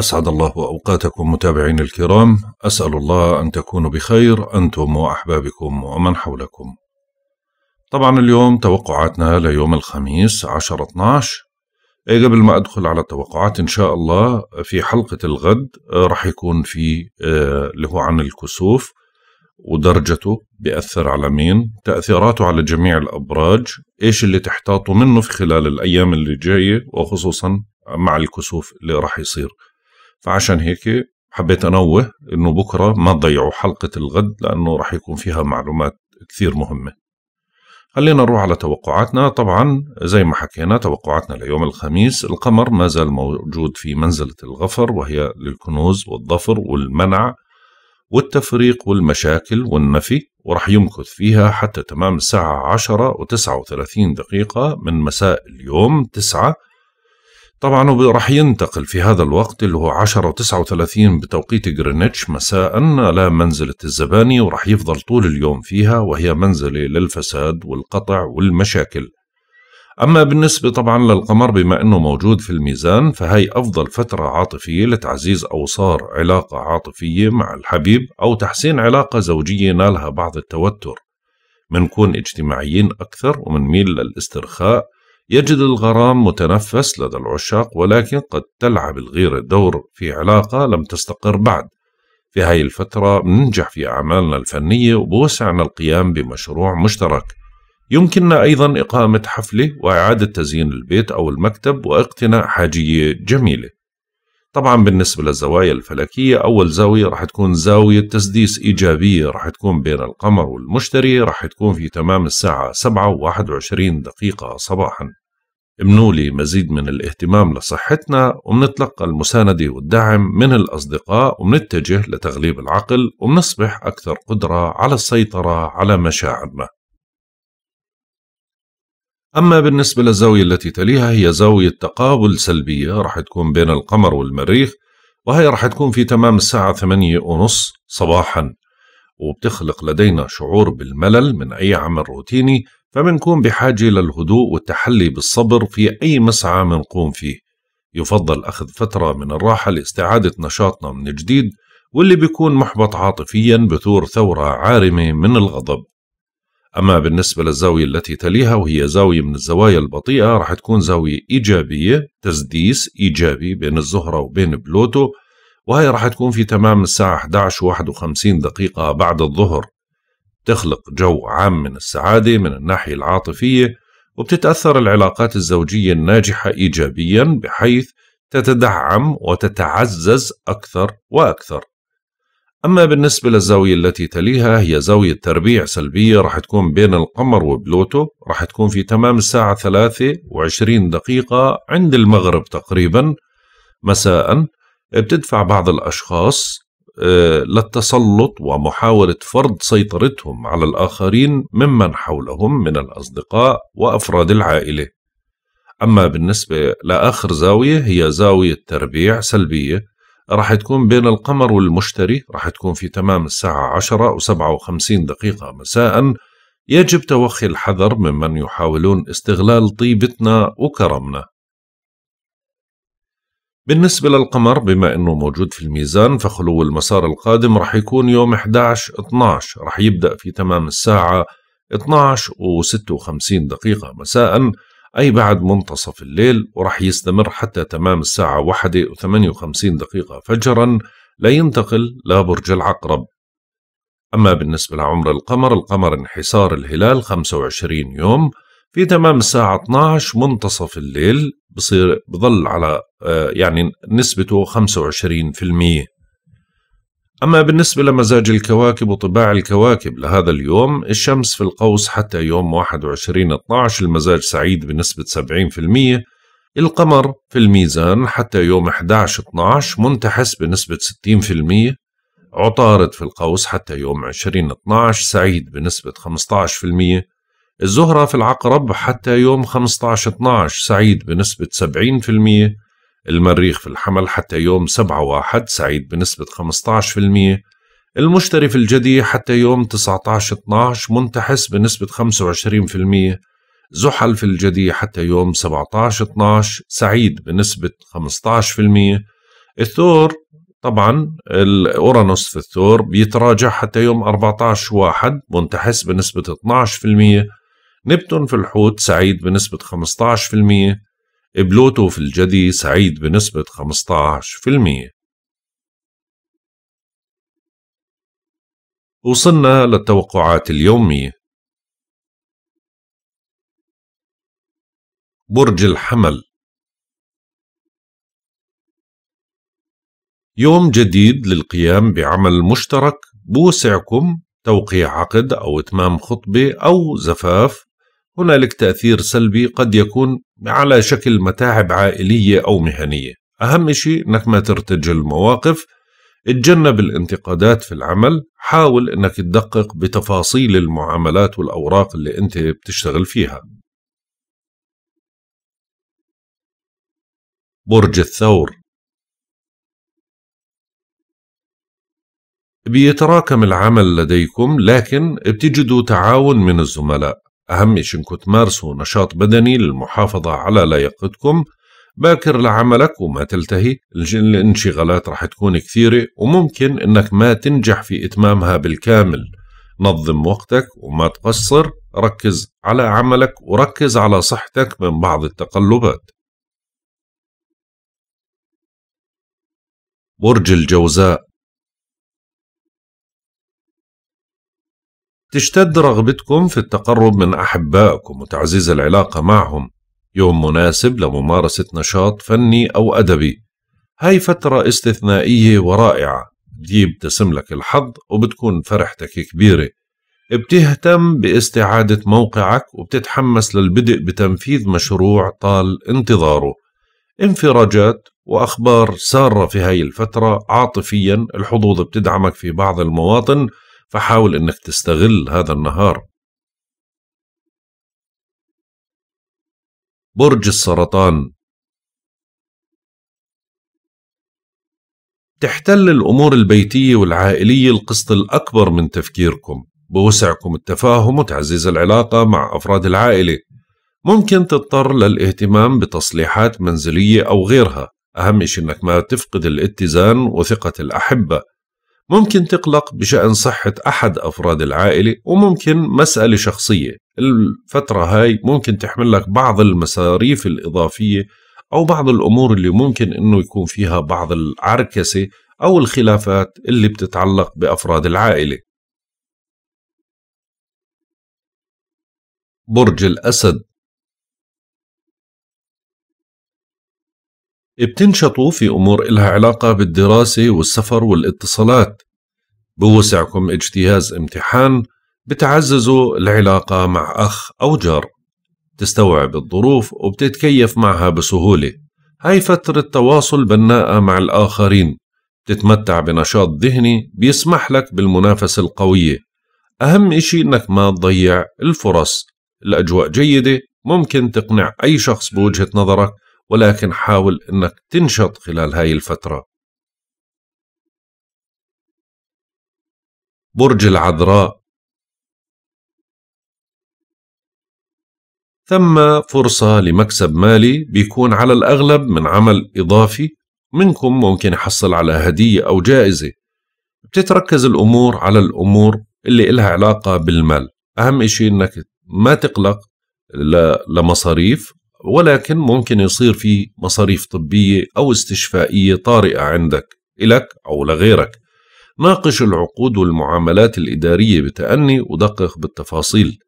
أسعد الله أوقاتكم متابعين الكرام أسأل الله أن تكونوا بخير أنتم وأحبابكم ومن حولكم طبعا اليوم توقعاتنا ليوم الخميس 10 12 قبل ما أدخل على التوقعات إن شاء الله في حلقة الغد رح يكون في آه، اللي هو عن الكسوف ودرجته بأثر على مين تأثيراته على جميع الأبراج إيش اللي تحتاطوا منه في خلال الأيام اللي جاية وخصوصا مع الكسوف اللي راح يصير فعشان هيك حبيت انوه انه بكره ما تضيعوا حلقه الغد لانه راح يكون فيها معلومات كثير مهمه خلينا نروح على توقعاتنا طبعا زي ما حكينا توقعاتنا ليوم الخميس القمر ما زال موجود في منزلة الغفر وهي للكنوز والظفر والمنع والتفريق والمشاكل والنفي ورح يمكث فيها حتى تمام الساعة عشرة وتسعة وثلاثين دقيقة من مساء اليوم تسعة طبعا راح ينتقل في هذا الوقت اللي هو 10 و39 بتوقيت جرينتش مساء على منزلة الزباني وراح يفضل طول اليوم فيها وهي منزلة للفساد والقطع والمشاكل أما بالنسبة طبعا للقمر بما أنه موجود في الميزان فهي أفضل فترة عاطفية لتعزيز أوصار علاقة عاطفية مع الحبيب أو تحسين علاقة زوجية نالها بعض التوتر منكون اجتماعيين أكثر ومنميل للاسترخاء يجد الغرام متنفس لدى العشاق ولكن قد تلعب الغيرة دور في علاقة لم تستقر بعد في هاي الفترة ننجح في أعمالنا الفنية وبوسعنا القيام بمشروع مشترك يمكننا أيضا إقامة حفلة وإعادة تزيين البيت أو المكتب واقتناء حاجية جميلة طبعا بالنسبة للزوايا الفلكية أول زاوية راح تكون زاوية تسديس إيجابية راح تكون بين القمر والمشتري راح تكون في تمام الساعة 7 و 21 دقيقة صباحا بنولي مزيد من الاهتمام لصحتنا وبنتلقى المساندة والدعم من الأصدقاء وبنتجه لتغليب العقل وبنصبح أكثر قدرة على السيطرة على مشاعرنا أما بالنسبة للزاوية التي تليها هي زاوية تقابل سلبية راح تكون بين القمر والمريخ وهي راح تكون في تمام الساعة ثمانية ونص صباحا وبتخلق لدينا شعور بالملل من أي عمل روتيني فمنكون بحاجة للهدوء والتحلي بالصبر في أي مسعى منقوم فيه يفضل أخذ فترة من الراحة لاستعادة نشاطنا من جديد واللي بيكون محبط عاطفيا بثور ثورة عارمة من الغضب أما بالنسبة للزاوية التي تليها وهي زاوية من الزوايا البطيئة رح تكون زاوية إيجابية تسديس إيجابي بين الزهرة وبين بلوتو وهي رح تكون في تمام الساعة 11 و 51 دقيقة بعد الظهر تخلق جو عام من السعادة من الناحية العاطفية وبتتأثر العلاقات الزوجية الناجحة إيجابيا بحيث تتدعم وتتعزز أكثر وأكثر أما بالنسبة للزاوية التي تليها هي زاوية تربيع سلبية رح تكون بين القمر وبلوتو رح تكون في تمام الساعة ثلاثة وعشرين دقيقة عند المغرب تقريبا مساء بتدفع بعض الأشخاص آه، للتسلط ومحاولة فرض سيطرتهم على الآخرين ممن حولهم من الأصدقاء وأفراد العائلة. أما بالنسبة لآخر زاوية هي زاوية تربيع سلبية راح تكون بين القمر والمشتري راح تكون في تمام الساعة 10 و57 دقيقة مساء يجب توخي الحذر ممن يحاولون استغلال طيبتنا وكرمنا بالنسبة للقمر بما أنه موجود في الميزان فخلو المسار القادم رح يكون يوم 11-12 رح يبدأ في تمام الساعة 12 و56 دقيقة مساء أي بعد منتصف الليل ورح يستمر حتى تمام الساعة 1 و58 دقيقة فجرا لينتقل لبرج العقرب أما بالنسبة لعمر القمر القمر انحسار الهلال 25 يوم في تمام الساعة 12 منتصف الليل بصير بضل على آه، يعني نسبته 25% أما بالنسبة لمزاج الكواكب وطباع الكواكب لهذا اليوم الشمس في القوس حتى يوم 21-12 المزاج سعيد بنسبة 70% القمر في الميزان حتى يوم 11-12 منتحس بنسبة 60% عطارد في القوس حتى يوم 20-12 سعيد بنسبة الزهرة في العقرب حتى يوم 15/12 سعيد بنسبة 70% المريخ في الحمل حتى يوم 7/1 سعيد بنسبة 15% المشتري في الجدي حتى يوم 19/12 منتحس بنسبة 25% زحل في الجدي حتى يوم 17/12 سعيد بنسبة 15% الثور طبعا الأورانوس في الثور بيتراجع حتى يوم 14/1 منتحس بنسبة 12% نبتون في الحوت سعيد بنسبة 15% بلوتو في الجدي سعيد بنسبة 15% وصلنا للتوقعات اليومية برج الحمل يوم جديد للقيام بعمل مشترك بوسعكم توقيع عقد أو إتمام خطبة أو زفاف هنالك تأثير سلبي قد يكون على شكل متاعب عائلية أو مهنية أهم شيء أنك ما ترتجل المواقف اتجنب الانتقادات في العمل حاول أنك تدقق بتفاصيل المعاملات والأوراق اللي أنت بتشتغل فيها برج الثور بيتراكم العمل لديكم لكن بتجدوا تعاون من الزملاء أهم شي إنكم تمارسوا نشاط بدني للمحافظة على لياقتكم باكر لعملك وما تلتهي الانشغالات رح تكون كثيرة وممكن إنك ما تنجح في إتمامها بالكامل نظم وقتك وما تقصر ركز على عملك وركز على صحتك من بعض التقلبات برج الجوزاء تشتد رغبتكم في التقرب من أحبائكم وتعزيز العلاقة معهم يوم مناسب لممارسة نشاط فني أو أدبي هاي فترة استثنائية ورائعة دي بتسم لك الحظ وبتكون فرحتك كبيرة بتهتم باستعادة موقعك وبتتحمس للبدء بتنفيذ مشروع طال انتظاره انفراجات وأخبار سارة في هاي الفترة عاطفيا الحظوظ بتدعمك في بعض المواطن فحاول انك تستغل هذا النهار برج السرطان تحتل الأمور البيتية والعائلية القسط الأكبر من تفكيركم بوسعكم التفاهم وتعزيز العلاقة مع أفراد العائلة ممكن تضطر للاهتمام بتصليحات منزلية أو غيرها أهم شيء أنك ما تفقد الاتزان وثقة الأحبة ممكن تقلق بشأن صحة أحد أفراد العائلة وممكن مسألة شخصية الفترة هاي ممكن تحمل لك بعض المصاريف الإضافية أو بعض الأمور اللي ممكن أنه يكون فيها بعض العركسة أو الخلافات اللي بتتعلق بأفراد العائلة برج الأسد بتنشطوا في أمور إلها علاقة بالدراسة والسفر والاتصالات بوسعكم اجتياز امتحان بتعززوا العلاقة مع أخ أو جار تستوعب الظروف وبتتكيف معها بسهولة هاي فترة تواصل بناءة مع الآخرين بتتمتع بنشاط ذهني بيسمح لك بالمنافسة القوية أهم إشي إنك ما تضيع الفرص الأجواء جيدة ممكن تقنع أي شخص بوجهة نظرك ولكن حاول أنك تنشط خلال هاي الفترة برج العذراء ثم فرصة لمكسب مالي بيكون على الأغلب من عمل إضافي منكم ممكن يحصل على هدية أو جائزة بتتركز الأمور على الأمور اللي إلها علاقة بالمال أهم إشي أنك ما تقلق لمصاريف ولكن ممكن يصير في مصاريف طبية أو استشفائية طارئة عندك إلك أو لغيرك ناقش العقود والمعاملات الإدارية بتأني ودقق بالتفاصيل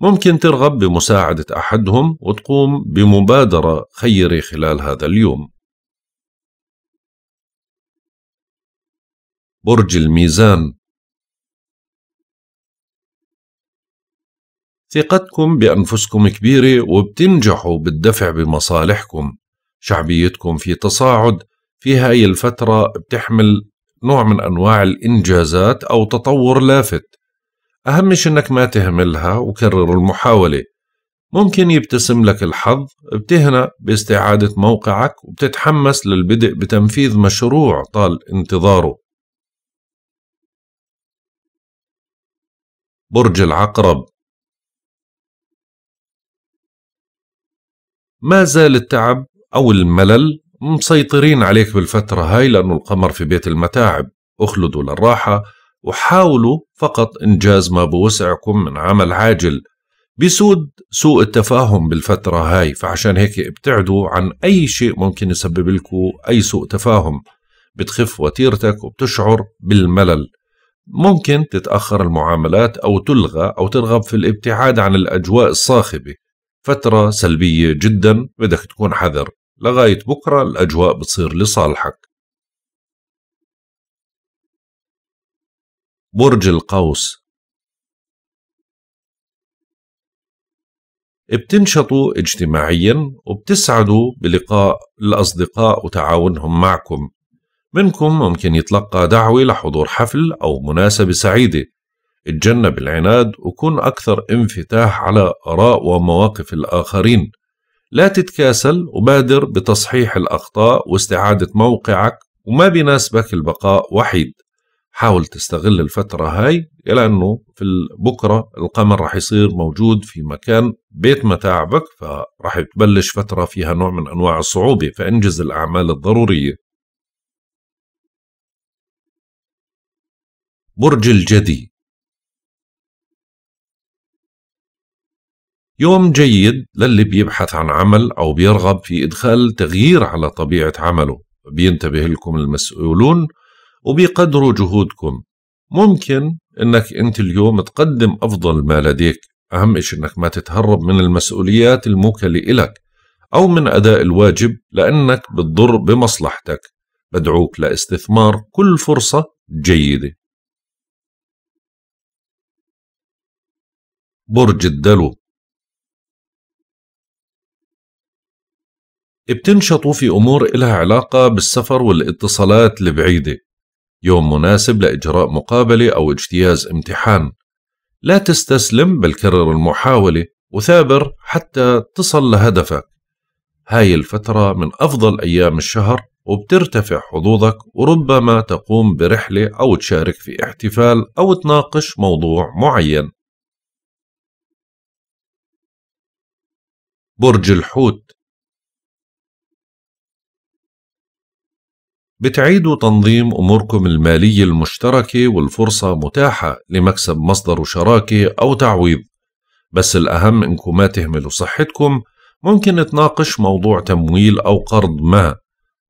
ممكن ترغب بمساعدة أحدهم وتقوم بمبادرة خيرة خلال هذا اليوم برج الميزان ثقتكم بأنفسكم كبيرة وبتنجحوا بالدفع بمصالحكم شعبيتكم في تصاعد في هاي الفترة بتحمل نوع من أنواع الإنجازات أو تطور لافت أهم شي أنك ما تهملها وكرر المحاولة ممكن يبتسم لك الحظ بتهنأ باستعادة موقعك وبتتحمس للبدء بتنفيذ مشروع طال انتظاره برج العقرب ما زال التعب أو الملل مسيطرين عليك بالفترة هاي لأنه القمر في بيت المتاعب اخلدوا للراحة وحاولوا فقط إنجاز ما بوسعكم من عمل عاجل بيسود سوء التفاهم بالفترة هاي فعشان هيك ابتعدوا عن أي شيء ممكن يسبب لكم أي سوء تفاهم بتخف وتيرتك وبتشعر بالملل ممكن تتأخر المعاملات أو تلغى أو ترغب في الابتعاد عن الأجواء الصاخبة فترة سلبية جدا بدك تكون حذر لغاية بكرة الأجواء بتصير لصالحك برج القوس بتنشطوا اجتماعيا وبتسعدوا بلقاء الأصدقاء وتعاونهم معكم منكم ممكن يتلقى دعوة لحضور حفل أو مناسبة سعيدة اتجنب العناد وكن أكثر انفتاح على آراء ومواقف الآخرين لا تتكاسل وبادر بتصحيح الأخطاء واستعادة موقعك وما بيناسبك البقاء وحيد حاول تستغل الفترة هاي لأنه في بكرة القمر رح يصير موجود في مكان بيت متاعبك فرح تبلش فترة فيها نوع من أنواع الصعوبة فانجز الأعمال الضرورية برج الجدي يوم جيد للي بيبحث عن عمل أو بيرغب في إدخال تغيير على طبيعة عمله بينتبه لكم المسؤولون وبيقدروا جهودكم ممكن أنك أنت اليوم تقدم أفضل ما لديك أهم شيء أنك ما تتهرب من المسؤوليات الموكلة إلك أو من أداء الواجب لأنك بتضر بمصلحتك بدعوك لاستثمار كل فرصة جيدة برج الدلو بتنشطوا في أمور إلها علاقة بالسفر والاتصالات البعيدة يوم مناسب لإجراء مقابلة أو اجتياز امتحان لا تستسلم بل كرر المحاولة وثابر حتى تصل لهدفك هاي الفترة من أفضل أيام الشهر وبترتفع حظوظك وربما تقوم برحلة أو تشارك في احتفال أو تناقش موضوع معين برج الحوت بتعيدوا تنظيم أموركم المالية المشتركة والفرصة متاحة لمكسب مصدر شراكة أو تعويض بس الأهم إنكم ما تهملوا صحتكم ممكن تناقش موضوع تمويل أو قرض ما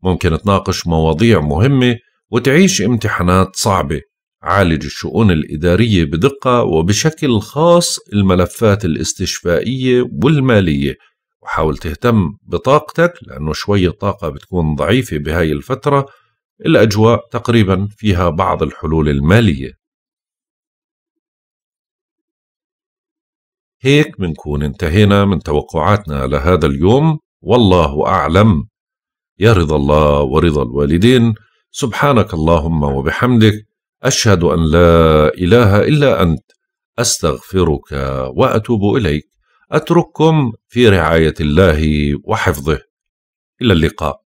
ممكن تناقش مواضيع مهمة وتعيش امتحانات صعبة عالج الشؤون الإدارية بدقة وبشكل خاص الملفات الاستشفائية والمالية وحاول تهتم بطاقتك لأنه شوية طاقة بتكون ضعيفة بهاي الفترة الأجواء تقريبا فيها بعض الحلول المالية هيك منكون انتهينا من توقعاتنا لهذا اليوم والله أعلم يا رضا الله ورضا الوالدين سبحانك اللهم وبحمدك أشهد أن لا إله إلا أنت أستغفرك وأتوب إليك أترككم في رعاية الله وحفظه إلى اللقاء